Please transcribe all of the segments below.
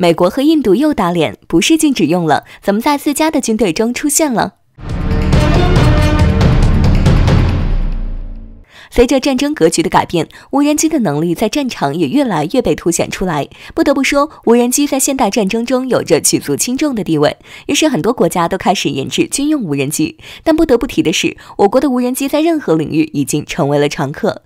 美国和印度又打脸，不是禁止用了，怎么在自家的军队中出现了？随着战争格局的改变，无人机的能力在战场也越来越被凸显出来。不得不说，无人机在现代战争中有着举足轻重的地位，于是很多国家都开始研制军用无人机。但不得不提的是，我国的无人机在任何领域已经成为了常客。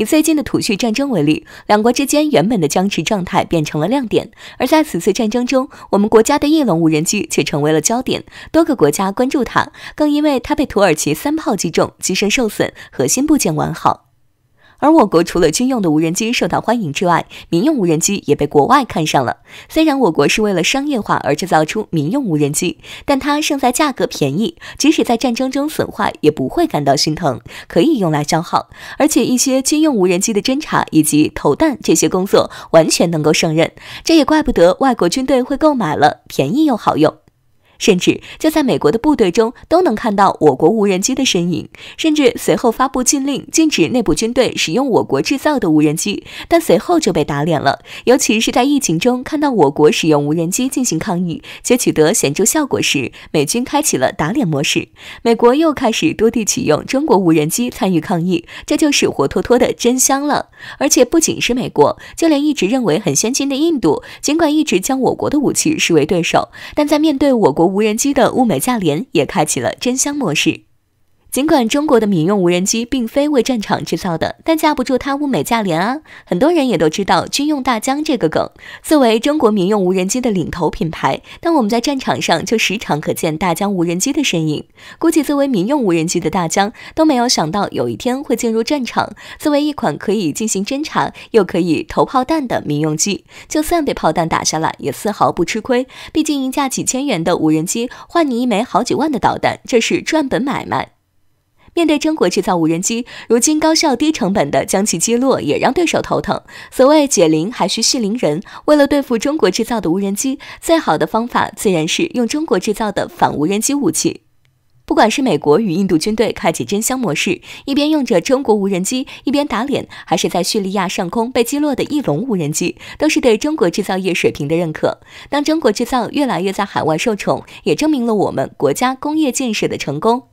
以最近的土叙战争为例，两国之间原本的僵持状态变成了亮点。而在此次战争中，我们国家的翼龙无人机却成为了焦点，多个国家关注它，更因为它被土耳其三炮击中，机身受损，核心部件完好。而我国除了军用的无人机受到欢迎之外，民用无人机也被国外看上了。虽然我国是为了商业化而制造出民用无人机，但它胜在价格便宜，即使在战争中损坏也不会感到心疼，可以用来消耗。而且一些军用无人机的侦察以及投弹这些工作完全能够胜任，这也怪不得外国军队会购买了，便宜又好用。甚至就在美国的部队中都能看到我国无人机的身影，甚至随后发布禁令，禁止内部军队使用我国制造的无人机，但随后就被打脸了。尤其是在疫情中看到我国使用无人机进行抗议且取得显著效果时，美军开启了打脸模式。美国又开始多地启用中国无人机参与抗议，这就是活脱脱的真香了。而且不仅是美国，就连一直认为很先进的印度，尽管一直将我国的武器视为对手，但在面对我国。无人机的物美价廉也开启了真香模式。尽管中国的民用无人机并非为战场制造的，但架不住它物美价廉啊！很多人也都知道军用大疆这个梗。作为中国民用无人机的领头品牌，但我们在战场上就时常可见大疆无人机的身影。估计作为民用无人机的大疆都没有想到有一天会进入战场。作为一款可以进行侦察又可以投炮弹的民用机，就算被炮弹打下来也丝毫不吃亏。毕竟一架几千元的无人机换你一枚好几万的导弹，这是赚本买卖。面对中国制造无人机，如今高效低成本的将其击落，也让对手头疼。所谓解铃还需系铃人，为了对付中国制造的无人机，最好的方法自然是用中国制造的反无人机武器。不管是美国与印度军队开启“真香”模式，一边用着中国无人机，一边打脸，还是在叙利亚上空被击落的翼龙无人机，都是对中国制造业水平的认可。当中国制造越来越在海外受宠，也证明了我们国家工业建设的成功。